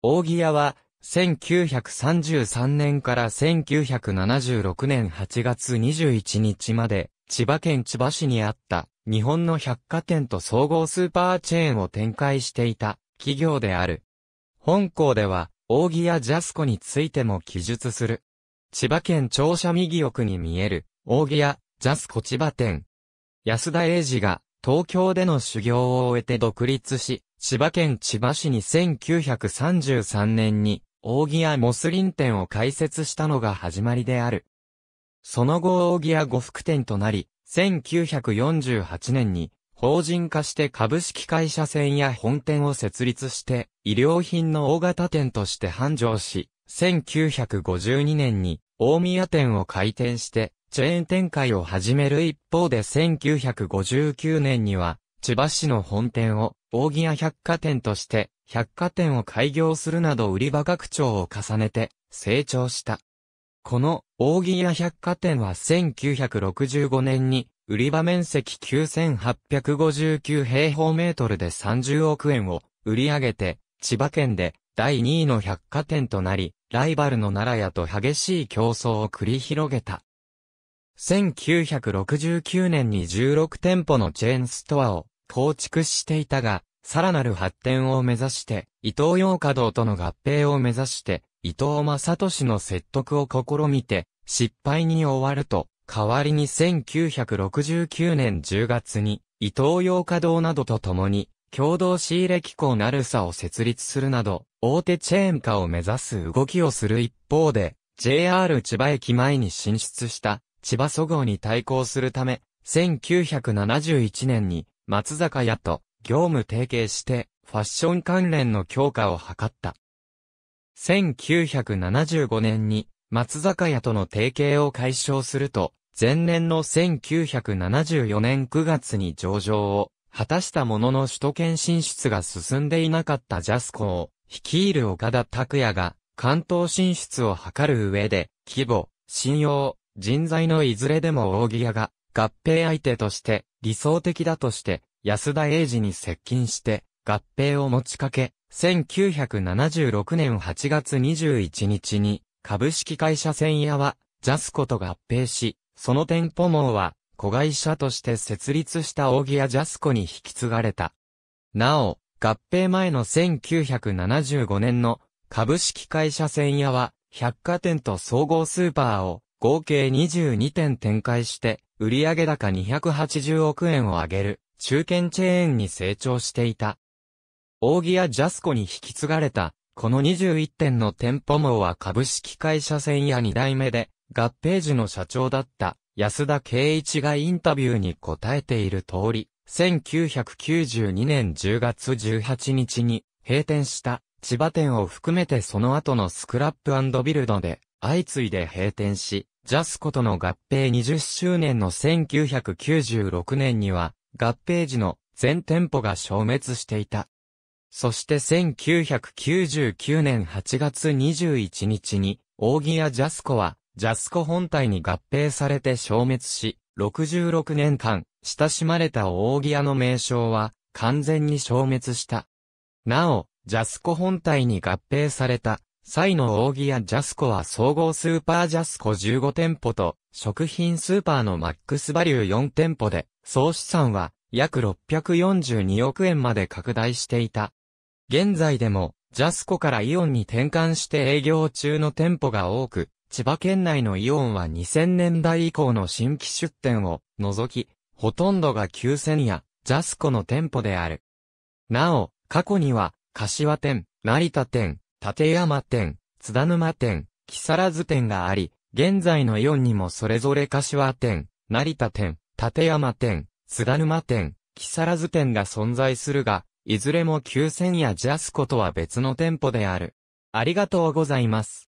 木屋は、1933年から1976年8月21日まで、千葉県千葉市にあった、日本の百貨店と総合スーパーチェーンを展開していた、企業である。本校では、木屋ジャスコについても記述する。千葉県庁舎右奥に見える、木屋ジャスコ千葉店。安田英二が、東京での修行を終えて独立し、千葉県千葉市に1933年に、木屋モスリン店を開設したのが始まりである。その後木屋呉服店となり、1948年に、法人化して株式会社線や本店を設立して、医療品の大型店として繁盛し、1952年に大宮店を開店して、チェーン展開を始める一方で1959年には、千葉市の本店を大木屋百貨店として百貨店を開業するなど売り場拡張を重ねて成長した。この大木屋百貨店は1965年に売り場面積9859平方メートルで30億円を売り上げて千葉県で第2位の百貨店となり、ライバルの奈良屋と激しい競争を繰り広げた。1969年に16店舗のチェーンストアを構築していたが、さらなる発展を目指して、伊東洋華堂との合併を目指して、伊藤正俊の説得を試みて、失敗に終わると、代わりに1969年10月に、伊東洋華堂などと共に、共同仕入れ機構なるさを設立するなど、大手チェーン化を目指す動きをする一方で、JR 千葉駅前に進出した、千葉そごに対抗するため、1971年に松坂屋と業務提携してファッション関連の強化を図った。1975年に松坂屋との提携を解消すると、前年の1974年9月に上場を果たしたものの首都圏進出が進んでいなかったジャスコを率いる岡田拓也が関東進出を図る上で規模、信用、人材のいずれでも大木屋が合併相手として理想的だとして、安田英二に接近して、合併を持ちかけ、1976年8月21日に、株式会社千屋は、ジャスコと合併し、その店舗網は、子会社として設立した大木屋ジャスコに引き継がれた。なお、合併前の1975年の株式会社千屋は、百貨店と総合スーパーを合計22店展開して、売上高280億円を上げる、中堅チェーンに成長していた。扇やジャスコに引き継がれた、この21店の店舗網は株式会社線や2代目で、合併時の社長だった安田圭一がインタビューに答えている通り、1992年10月18日に閉店した千葉店を含めてその後のスクラップビルドで相次いで閉店し、ジャスコとの合併20周年の1996年には、合併時の全店舗が消滅していた。そして1999年8月21日に、大木屋ジャスコは、ジャスコ本体に合併されて消滅し、66年間、親しまれた大木屋の名称は、完全に消滅した。なお、ジャスコ本体に合併された、サイの扇やジャスコは総合スーパージャスコ15店舗と、食品スーパーのマックスバリュー4店舗で、総資産は約642億円まで拡大していた。現在でも、ジャスコからイオンに転換して営業中の店舗が多く、千葉県内のイオンは2000年代以降の新規出店を除き、ほとんどが9000やジャスコの店舗である。なお、過去には、柏店、成田店、立山店、津田沼店、木更津店があり、現在の4にもそれぞれ柏店、成田店、立山店、津田沼店、木更津店が存在するが、いずれも旧0やジャスコとは別の店舗である。ありがとうございます。